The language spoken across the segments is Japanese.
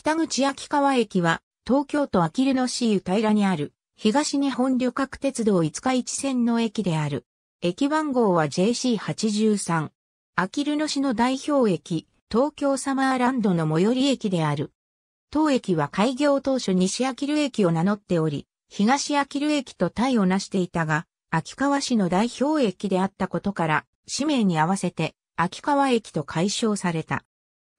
北口秋川駅は、東京都あきる野市湯平にある、東日本旅客鉄道五日市線の駅である。駅番号は JC83。あきる野市の代表駅、東京サマーランドの最寄り駅である。当駅は開業当初西あきる駅を名乗っており、東あきる駅と対をなしていたが、秋川市の代表駅であったことから、氏名に合わせて、秋川駅と解消された。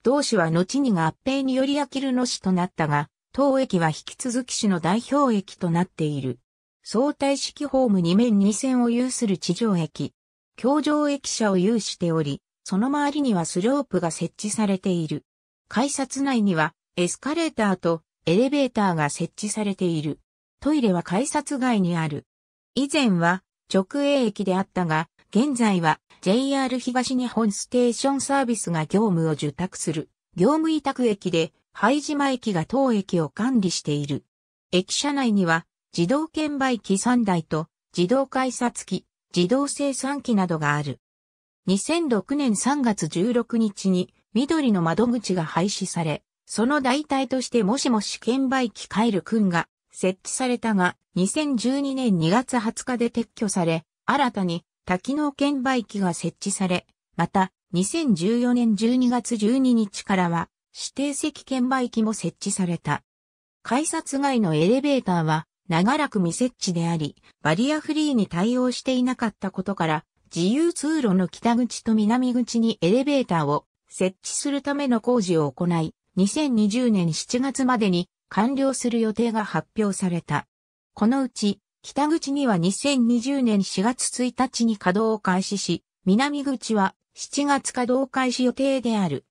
同市は後に合併によりアきる野市となったが、当駅は引き続き市の代表駅となっている。相対式ホーム2面2線を有する地上駅。橋上駅舎を有しており、その周りにはスロープが設置されている。改札内にはエスカレーターとエレベーターが設置されている。トイレは改札外にある。以前は直営駅であったが、現在は JR 東日本ステーションサービスが業務を受託する業務委託駅で灰島駅が当駅を管理している。駅舎内には自動券売機3台と自動改札機、自動生産機などがある。2006年3月16日に緑の窓口が廃止され、その代替としてもしもし券売機帰るくんが設置されたが、2012年2月20日で撤去され、新たに多機能券売機が設置され、また、2014年12月12日からは、指定席券売機も設置された。改札外のエレベーターは、長らく未設置であり、バリアフリーに対応していなかったことから、自由通路の北口と南口にエレベーターを設置するための工事を行い、2020年7月までに完了する予定が発表された。このうち北口には2020年4月1日に稼働を開始し、南口は7月稼働開始予定である。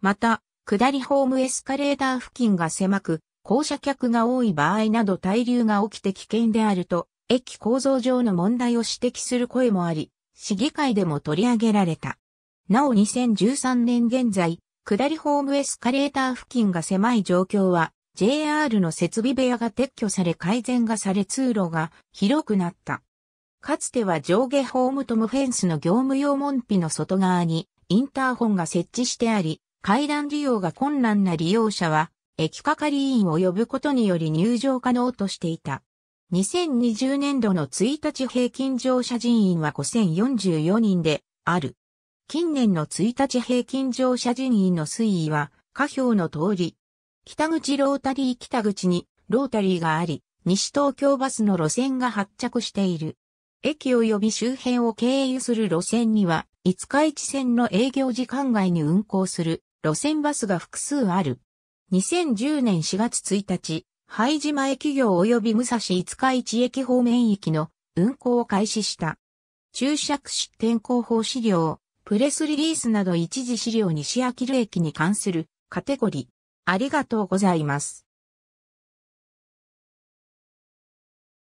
また、下りホームエスカレーター付近が狭く、降車客が多い場合など滞留が起きて危険であると、駅構造上の問題を指摘する声もあり、市議会でも取り上げられた。なお2013年現在、下りホームエスカレーター付近が狭い状況は、JR の設備部屋が撤去され改善がされ通路が広くなった。かつては上下ホームトムフェンスの業務用門扉の外側にインターホンが設置してあり、階段利用が困難な利用者は駅係員を呼ぶことにより入場可能としていた。2020年度の1日平均乗車人員は5044人である。近年の1日平均乗車人員の推移は、下表の通り、北口ロータリー北口にロータリーがあり、西東京バスの路線が発着している。駅及び周辺を経由する路線には、五日市線の営業時間外に運行する路線バスが複数ある。2010年4月1日、灰島駅業及び武蔵五日市駅方面域の運行を開始した。注釈出店広報資料、プレスリリースなど一時資料西秋留駅に関するカテゴリー。ありがとうございます。